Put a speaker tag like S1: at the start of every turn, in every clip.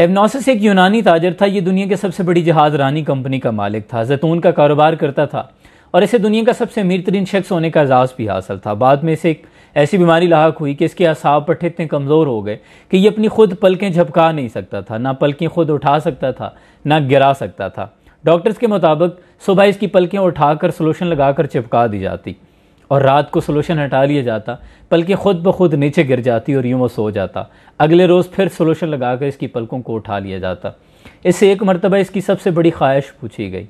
S1: एवनोसिस एक यूनानी ताजर था ये दुनिया के सबसे बड़ी जहाज रानी कंपनी का मालिक था जैतून का कारोबार करता था और इसे दुनिया का सबसे अमीर तरीन शख्स होने का एजाज़ भी हासिल था बाद में इसे एक ऐसी बीमारी लाक हुई कि इसके असाब पट्टे इतने कमज़ोर हो गए कि ये अपनी खुद पलकें झपका नहीं सकता था ना पलकें खुद उठा सकता था ना गिरा सकता था डॉक्टर्स के मुताबिक सुबह इसकी पलकें उठाकर सोलूशन लगाकर चिपका दी जाती और रात को सोल्यूशन हटा लिया जाता बल्कि खुद ब खुद नीचे गिर जाती और यूँ वो सो जाता अगले रोज़ फिर सोल्यूशन लगाकर इसकी पलकों को उठा लिया जाता इससे एक मरतबा इसकी सबसे बड़ी ख्वाहिश पूछी गई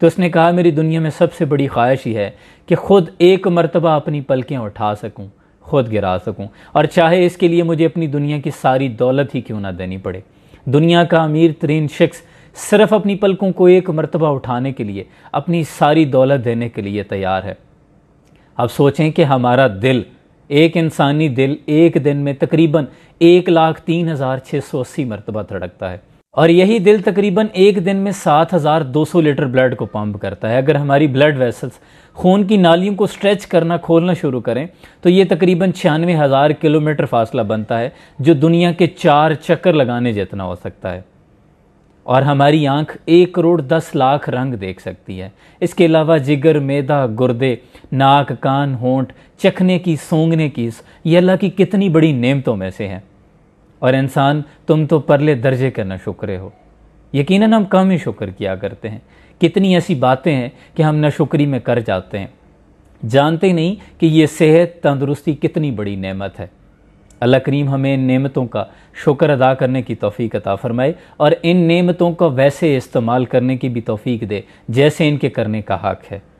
S1: तो उसने कहा मेरी दुनिया में सबसे बड़ी ख्वाहिश ही है कि ख़ुद एक मरतबा अपनी पलकें उठा सकूँ खुद गिरा सकूँ और चाहे इसके लिए मुझे अपनी दुनिया की सारी दौलत ही क्यों ना देनी पड़े दुनिया का अमीर तरीन शख्स सिर्फ अपनी पलकों को एक मरतबा उठाने के लिए अपनी सारी दौलत देने के लिए तैयार है अब सोचें कि हमारा दिल एक इंसानी दिल एक दिन में तकरीबन एक लाख तीन हज़ार छः सौ अस्सी मरतबा धड़कता है और यही दिल तकरीबन एक दिन में सात हज़ार दो सौ लीटर ब्लड को पंप करता है अगर हमारी ब्लड वेसल्स खून की नालियों को स्ट्रेच करना खोलना शुरू करें तो ये तकरीबन छियानवे हज़ार किलोमीटर फासला बनता है जो दुनिया के चार चक्कर लगाने जितना हो सकता है और हमारी आंख एक करोड़ दस लाख रंग देख सकती है इसके अलावा जिगर मैदा गुर्दे नाक कान होंठ चखने की सूंघने की ये अल्लाह की कितनी बड़ी नेमतों में से है और इंसान तुम तो परले दर्जे करना शुक्र हो यकीनन हम कम ही शुक्र किया करते हैं कितनी ऐसी बातें हैं कि हम नशुक्री में कर जाते हैं जानते नहीं कि ये सेहत तंदुरुस्ती कितनी बड़ी नेमत है अल्लाह करीम हमें इन नेमतों का शुक्र अदा करने की तोफ़ी अता फ़रमाए और इन नेमतों का वैसे इस्तेमाल करने की भी तोफ़ी दे जैसे इनके करने का हक़ है